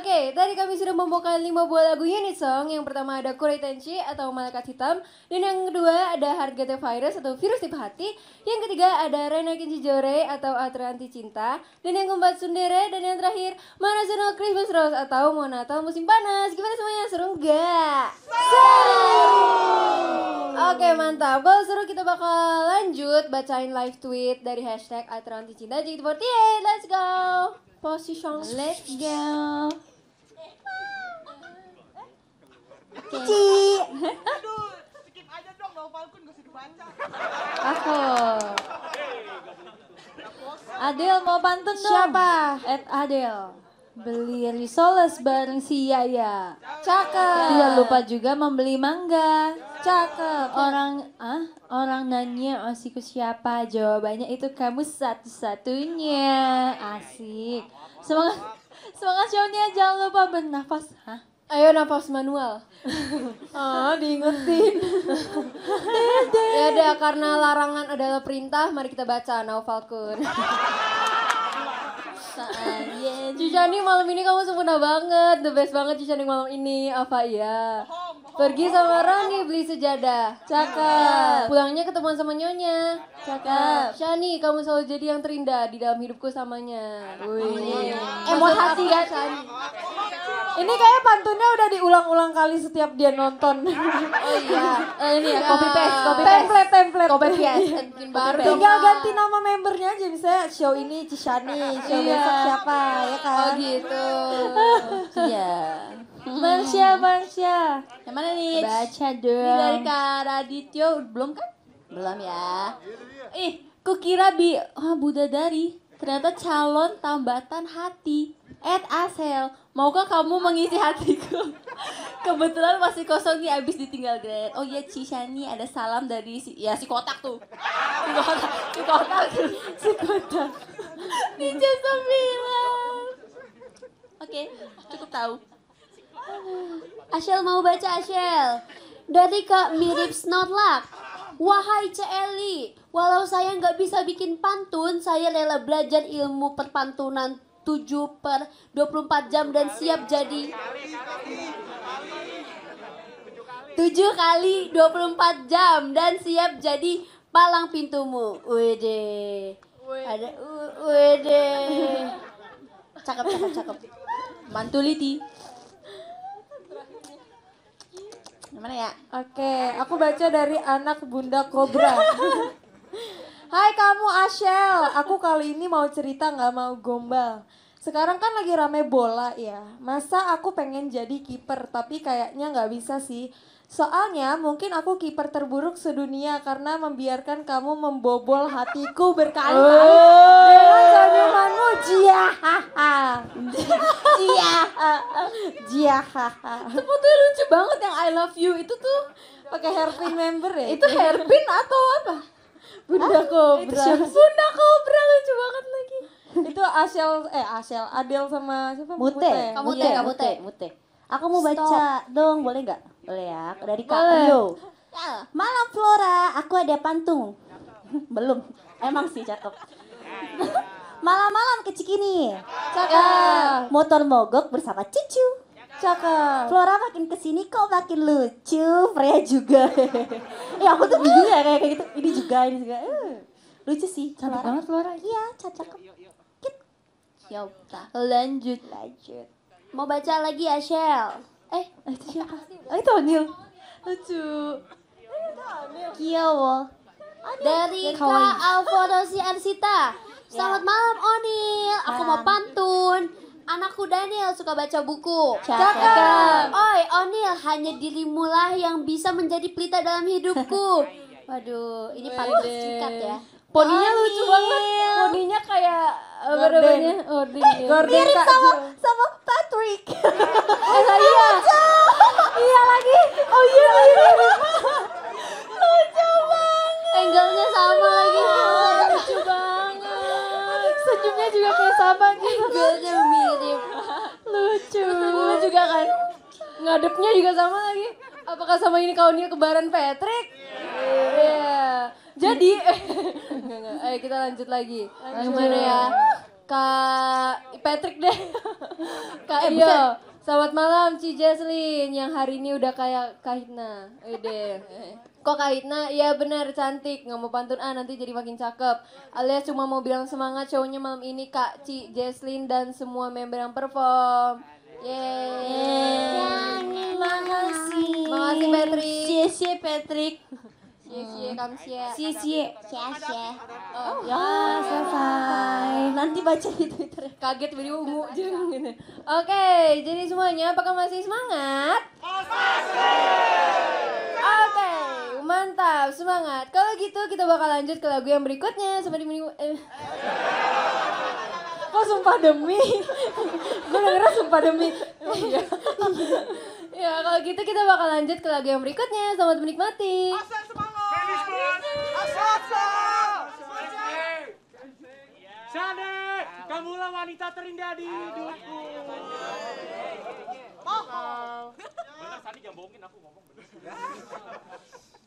Oke, okay, tadi kami sudah membawakan lima buah lagu unit song. Yang pertama ada Kurei atau Malaikat Hitam. Dan yang kedua ada The Virus atau Virus Tipe Hati. Yang ketiga ada Rena Kinci Jore atau Atranti Cinta. Dan yang keempat Sundere. Dan yang terakhir Manazono Christmas Rose atau Monata Musim Panas. Gimana semuanya? Seru nggak? Seru! Oke okay, mantap, kalau seru kita bakal lanjut bacain live tweet dari hashtag Atranti Cinta Jadi 48 Let's go! position. Let's go. Ci. Aduh, skip aja dong usah dibaca. Aku. Adil mau pantun dong. Siapa? At Adil. Beli risoles bareng si Yaya. Cakep. Tidak lupa juga membeli mangga. Cakep. Orang ah orang nanya osiku oh, siapa? Jawabannya itu kamu satu-satunya. Asik. Semangat semangat shownya jangan lupa bernafas. Hah? Ayo nafas manual. oh, diingetin. ya ada karena larangan adalah perintah, mari kita baca Naufal Kun. malam ini kamu sempurna banget, the best banget Cicani malam ini. Apa ya Pergi sama Rani beli sejadah. Cakep. Pulangnya ketemuan sama Nyonya. Cakep. Shani, kamu selalu jadi yang terindah di dalam hidupku samanya. Iya. Wih. Emosi hati kan? Shani. Ini kayak pantunnya udah diulang-ulang kali setiap dia nonton. Oh iya. Uh, ini ya, iya. copy paste, copy paste. Template, template. Copy paste. Baru tinggal ganti nama membernya aja misalnya show ini Cishani, show iya. besok siapa ya kan. Oh gitu. Iya. Bang Syah, Yang mana nih? Baca dong. Ini dari Kak Radityo, belum kan? Belum ya. Iya, Ih, kukira bi, ah, Buddha dari. Ternyata calon tambatan hati. At Asel, maukah kamu mengisi hatiku? Kebetulan masih kosong nih abis ditinggal Grand. Oh iya Cishani ada salam dari si ya si kotak tuh. Si kotak, si kotak, si kotak. Ninja sembilan. Oke, cukup tahu. Asel mau baca Asel. Dari Kak Mirip Snotlak. Wahai Celi, walau saya nggak bisa bikin pantun, saya rela belajar ilmu perpantunan 7 per 24 jam dan siap jadi 7 kali 24 jam dan siap jadi palang pintumu. Wede. Ada wede. Cakep, cakep, cakep. Mantuliti. Gimana ya? Oke, aku baca dari anak Bunda Kobra. Hai kamu Ashel, aku kali ini mau cerita nggak mau gombal. Sekarang kan lagi rame bola ya. Masa aku pengen jadi kiper tapi kayaknya nggak bisa sih. Soalnya mungkin aku kiper terburuk sedunia karena membiarkan kamu membobol hatiku berkali-kali dengan senyumanmu oh. jiahaha. Jiahaha. Jiahaha. Itu tuh lucu banget yang I love you itu tuh pakai hairpin member ya. Itu hairpin atau apa? Bunda ah, Kobra. Bunda Kobra lucu banget lagi. itu Asel eh Asel Adel sama siapa? Mute. Mute. Ya? Ya, Mute. Mute. Mute. Aku mau Stop. baca dong, boleh nggak? Boleh ya. Dari Kak Rio. Ya. Malam Flora, aku ada pantung. Belum. Emang sih cakep. Malam-malam ke Cikini. Cakep. Motor mogok bersama Cicu cakep Flora makin kesini kok makin lucu Freya juga ya aku tuh bingung ya kayak kayak gitu ini juga ini juga uh, lucu sih cantik Flora. banget Flora iya cakep ya udah lanjut lanjut mau baca lagi ya Shell eh itu siapa oh, itu Anil lucu Kiyowo dari Kak Alfonso Arsita Selamat ya. malam Onil, aku mau pantun Anakku Daniel suka baca buku. Cakep. Oi, Onil, hanya dirimulah yang bisa menjadi pelita dalam hidupku. Iya, iya. Waduh, ini paling singkat ya. Poninya oh, lucu banget. Poninya kayak apa Gordon. Ya. Mirip sama sama Patrick. ngadepnya juga sama lagi. Apakah sama ini kau kawannya kebaran Patrick? Iya. Yeah. Yeah. Jadi, enggak, enggak. ayo kita lanjut lagi. Lanjut. ya? Kak Patrick deh. Kak eh, Selamat malam Ci Jaslin yang hari ini udah kayak Kahitna. ide. Kok Kahitna? Iya benar cantik. Nggak mau pantun ah nanti jadi makin cakep. Alias cuma mau bilang semangat cowoknya malam ini Kak Ci Jaslin dan semua member yang perform. Yeay. Yeay. Makasih. Makasih Patrick. Cie cie Patrick. Cie cie kamu cie. Cie cie. Oh, ya ah, selesai. Nanti baca di Twitter. Kaget beri ungu jeng gitu. Oke, jadi semuanya apakah masih semangat? Masih. Oke, okay, mantap, semangat. Kalau gitu kita bakal lanjut ke lagu yang berikutnya seperti menunggu. eh kok sumpah demi gue dengernya sumpah demi iya ya kalau gitu kita bakal lanjut ke lagu yang berikutnya selamat menikmati asal semangat Sane, kamulah wanita terindah di hidupku. Oh. Bener, Sani jambongin aku ngomong bener.